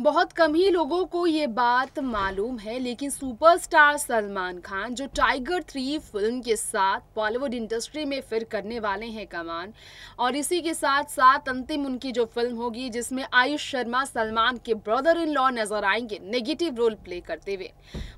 बहुत कम ही लोगों को ये बात मालूम है लेकिन सुपरस्टार सलमान खान जो टाइगर थ्री फिल्म के साथ बॉलीवुड इंडस्ट्री में फिर करने वाले हैं कमान और इसी के साथ साथ अंतिम उनकी जो फिल्म होगी जिसमें आयुष शर्मा सलमान के ब्रदर इन लॉ नजर आएंगे नेगेटिव रोल प्ले करते हुए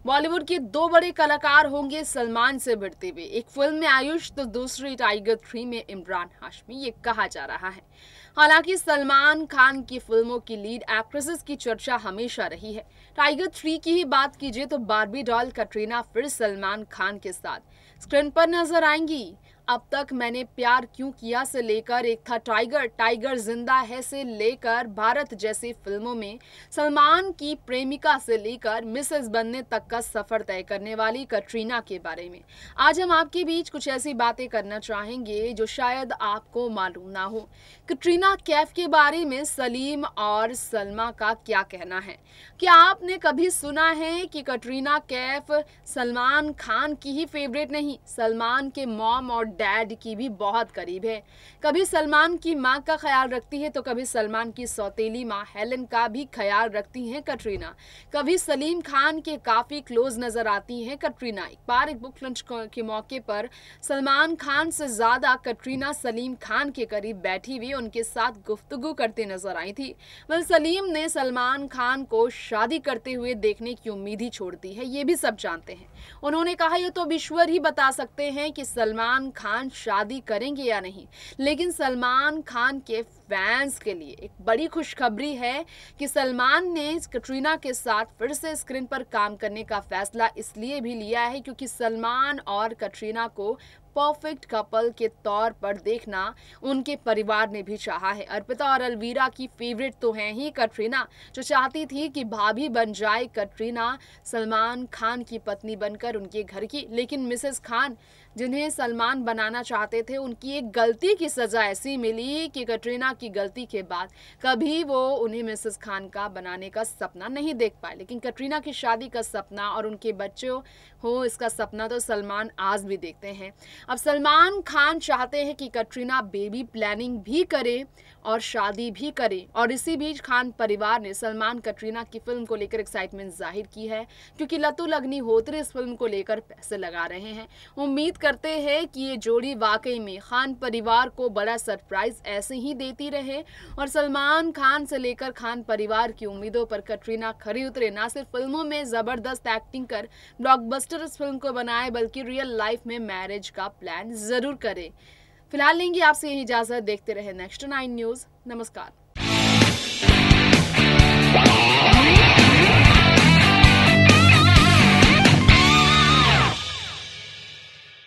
बॉलीवुड के दो बड़े कलाकार होंगे सलमान से बढ़ते हुए एक फिल्म में आयुष तो दूसरी टाइगर थ्री में इमरान हाशमी ये कहा जा रहा है हालांकि सलमान खान की फिल्मों की लीड एक्ट्रेसेस की चर्चा हमेशा रही है टाइगर थ्री की ही बात कीजिए तो बारबी डॉल कटरीना फिर सलमान खान के साथ स्क्रीन पर नजर आएंगी अब तक मैंने प्यार क्यों किया से लेकर एक था टाइगर टाइगर जिंदा है से लेकर भारत जैसी फिल्मों में सलमान की प्रेमिका से लेकर मिसेस बनने तक का सफर तय करने वाली कटरीना के बारे में आज हम आपके बीच कुछ ऐसी बातें करना चाहेंगे जो शायद आपको मालूम ना हो कटरीना कैफ के बारे में सलीम और सलमा का क्या कहना है क्या आपने कभी सुना है कि कटरीना कैफ सलमान खान की ही फेवरेट नहीं सलमान के मॉम और डैड की भी बहुत करीब है कभी सलमान की माँ का ख्याल रखती है तो कभी सलमान की सौतेली माँ हेलन का भी ख्याल रखती हैं कटरीना कभी सलीम खान के काफ़ी क्लोज नज़र आती हैं कटरीना एक बार एक बुक लंच के मौके पर सलमान खान से ज़्यादा कटरीना सलीम खान के करीब बैठी हुई उनके साथ गुफ्तगु करते नजर आई थी वह सलीम ने सलमान खान को शादी करते हुए देखने की उम्मीद ही छोड़ दी है ये भी सब जानते हैं उन्होंने कहा यह तो ईश्वर ही बता सकते हैं कि सलमान खान खान शादी करेंगे या नहीं लेकिन सलमान खान के फैंस के लिए एक बड़ी खुशखबरी है कि सलमान ने कटरीना के साथ फिर से स्क्रीन पर काम करने का फैसला इसलिए भी लिया है क्योंकि सलमान और कटरीना को परफेक्ट कपल के तौर पर देखना उनके परिवार ने भी चाहा है अर्पिता और अलवीरा की फेवरेट तो हैं ही कटरीना जो चाहती थी कि भाभी बन जाए कटरीना सलमान खान की पत्नी बनकर उनके घर की लेकिन मिसेस खान जिन्हें सलमान बनाना चाहते थे उनकी एक गलती की सज़ा ऐसी मिली कि कटरीना की गलती के बाद कभी वो उन्हें मिसेस खान का बनाने का सपना नहीं देख पाए लेकिन कटरीना की शादी का सपना और उनके बच्चों हो इसका सपना तो सलमान आज भी देखते हैं अब सलमान खान चाहते हैं कि कटरीना बेबी प्लानिंग भी करे और शादी भी करे और इसी बीच खान परिवार ने सलमान कटरीना की फिल्म को लेकर एक्साइटमेंट जाहिर की है क्योंकि लतु अग्निहोत्री इस फिल्म को लेकर पैसे लगा रहे हैं उम्मीद करते हैं कि ये जोड़ी वाकई में खान परिवार को बड़ा सरप्राइज ऐसे ही देती रहे और सलमान खान से लेकर खान परिवार की उम्मीदों पर कटरीना खरी उतरे ना सिर्फ फिल्मों में जबरदस्त एक्टिंग कर ब्लॉकबस्टर इस फिल्म को बनाए बल्कि रियल लाइफ में मैरिज का प्लान ज़रूर करें फिलहाल लेंगे आपसे यही इजाज़त देखते रहे नेक्स्ट नाइन न्यूज़ नमस्कार